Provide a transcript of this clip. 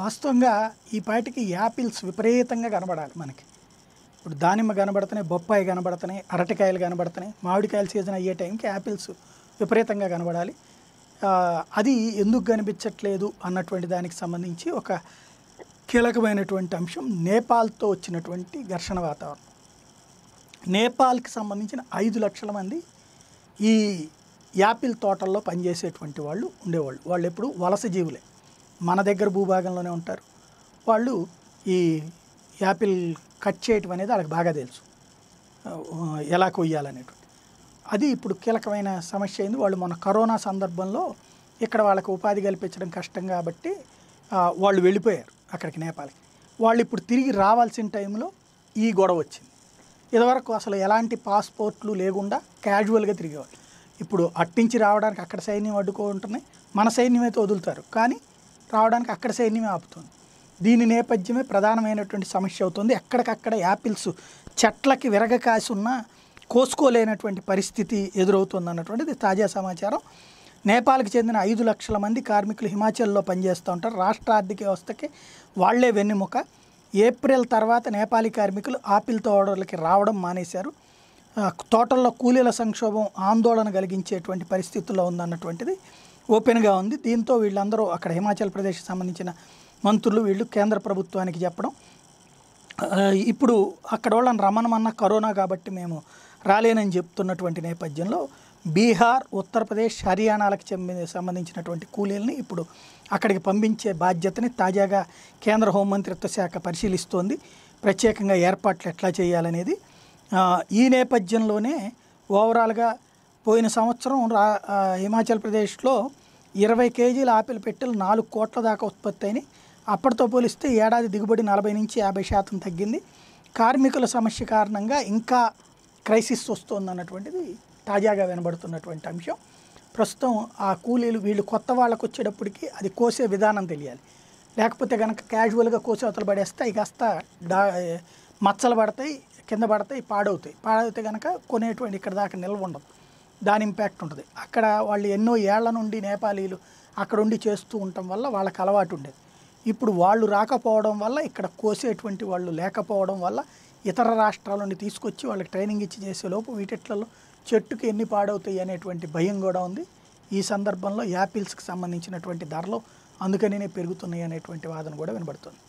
వాస్తవంగా ఈ పాటికి యాపిల్స్ విపరీతంగా కనబడాలి మనకి ఇప్పుడు దానిమ్మ కనబడుతున్నాయి బొప్పాయి కనబడుతున్నాయి అరటికాయలు కనబడుతున్నాయి మామిడికాయల సీజన్ అయ్యే టైంకి యాపిల్స్ విపరీతంగా కనబడాలి అది ఎందుకు కనిపించట్లేదు అన్నటువంటి దానికి సంబంధించి ఒక కీలకమైనటువంటి అంశం నేపాల్తో వచ్చినటువంటి ఘర్షణ వాతావరణం నేపాల్కి సంబంధించిన ఐదు లక్షల మంది ఈ యాపిల్ తోటల్లో పనిచేసేటువంటి వాళ్ళు ఉండేవాళ్ళు వాళ్ళు ఎప్పుడు వలస జీవులే మన దగ్గర భూభాగంలోనే ఉంటారు వాళ్ళు ఈ యాపిల్ కట్ చేయటం అనేది వాళ్ళకి బాగా తెలుసు ఎలా కొయ్యాలనేటువంటి అది ఇప్పుడు కీలకమైన సమస్య అయింది వాళ్ళు మన కరోనా సందర్భంలో ఇక్కడ వాళ్ళకి ఉపాధి కల్పించడం కష్టం కాబట్టి వాళ్ళు వెళ్ళిపోయారు అక్కడికి నేపాల్కి వాళ్ళు ఇప్పుడు తిరిగి రావాల్సిన టైంలో ఈ గొడవ వచ్చింది ఇదివరకు అసలు ఎలాంటి పాస్పోర్ట్లు లేకుండా క్యాజువల్గా తిరిగేవాళ్ళు ఇప్పుడు అట్టించి రావడానికి అక్కడ సైన్యం అడ్డుకుంటున్నాయి మన సైన్యం అయితే వదులుతారు కానీ రావడానికి అక్కడ సైన్యమే ఆపుతుంది దీని నేపథ్యమే ప్రధానమైనటువంటి సమస్య అవుతుంది ఎక్కడికక్కడ యాపిల్స్ చెట్లకి విరగ కాసి ఉన్న కోసుకోలేనటువంటి పరిస్థితి ఎదురవుతుంది అన్నటువంటిది తాజా సమాచారం నేపాల్కి చెందిన ఐదు లక్షల మంది కార్మికులు హిమాచల్లో పనిచేస్తూ ఉంటారు రాష్ట్ర ఆర్థిక వ్యవస్థకి వాళ్లే వెన్నెముక ఏప్రిల్ తర్వాత నేపాలీ కార్మికులు ఆపిల్ తోడలకి రావడం మానేశారు తోటల్లో కూలీల సంక్షోభం ఆందోళన కలిగించేటువంటి పరిస్థితుల్లో ఉందన్నటువంటిది ఓపెన్గా ఉంది దీంతో వీళ్ళందరూ అక్కడ హిమాచల్ ప్రదేశ్ సంబంధించిన మంత్రులు వీళ్ళు కేంద్ర ప్రభుత్వానికి చెప్పడం ఇప్పుడు అక్కడ వాళ్ళని రమణమన్న కరోనా కాబట్టి మేము రాలేనని చెప్తున్నటువంటి నేపథ్యంలో బీహార్ ఉత్తరప్రదేశ్ హర్యానాలకు సంబంధించినటువంటి కూలీలని ఇప్పుడు అక్కడికి పంపించే బాధ్యతని తాజాగా కేంద్ర హోంమంత్రిత్వ శాఖ పరిశీలిస్తోంది ప్రత్యేకంగా ఏర్పాట్లు ఎట్లా చేయాలనేది ఈ నేపథ్యంలోనే ఓవరాల్గా పోయిన సంవత్సరం రా హిమాచల్ ప్రదేశ్లో ఇరవై కేజీల ఆపిల్ పెట్టెలు నాలుగు కోట్ల దాకా ఉత్పత్తి అయినాయి అప్పటితో పోలిస్తే ఏడాది దిగుబడి నలభై నుంచి యాభై శాతం తగ్గింది కార్మికుల సమస్య కారణంగా ఇంకా క్రైసిస్ అన్నటువంటిది తాజాగా వినబడుతున్నటువంటి అంశం ప్రస్తుతం ఆ కూలీలు వీళ్ళు కొత్త వాళ్ళకు వచ్చేటప్పటికి అది కోసే విధానం తెలియాలి లేకపోతే కనుక క్యాజువల్గా కోసి అవతలు పడేస్తే అవి కాస్త డా మచ్చలు పడతాయి కింద పడతాయి పాడవుతాయి పాడవుతాయి కనుక కొనేటువంటి ఇక్కడ దాకా నిల్వ ఉండదు దాని ఇంపాక్ట్ ఉంటుంది అక్కడ వాళ్ళు ఎన్నో ఏళ్ల నుండి నేపాలీలు అక్కడ ఉండి చేస్తూ ఉండటం వల్ల వాళ్ళకి అలవాటు ఉండేది ఇప్పుడు వాళ్ళు రాకపోవడం వల్ల ఇక్కడ కోసేటువంటి వాళ్ళు లేకపోవడం వల్ల ఇతర రాష్ట్రాల నుండి తీసుకొచ్చి వాళ్ళకి ట్రైనింగ్ ఇచ్చి చేసేలోపు వీటిట్లలో చెట్టుకి ఎన్ని పాడవుతాయి అనేటువంటి భయం కూడా ఉంది ఈ సందర్భంలో యాపిల్స్కి సంబంధించినటువంటి ధరలు అందుకనే పెరుగుతున్నాయి అనేటువంటి వాదన కూడా వినబడుతుంది